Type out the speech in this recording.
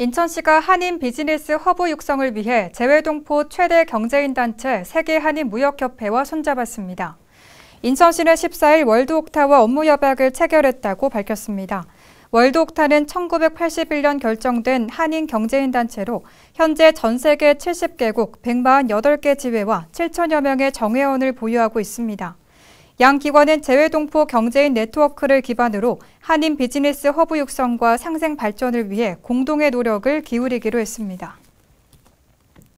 인천시가 한인 비즈니스 허브 육성을 위해 재외동포 최대 경제인단체 세계한인무역협회와 손잡았습니다. 인천시는 14일 월드옥타와 업무협약을 체결했다고 밝혔습니다. 월드옥타는 1981년 결정된 한인경제인단체로 현재 전 세계 70개국 148개 지회와 7천여 명의 정회원을 보유하고 있습니다. 양 기관은 재외동포 경제인 네트워크를 기반으로 한인 비즈니스 허브 육성과 상생 발전을 위해 공동의 노력을 기울이기로 했습니다.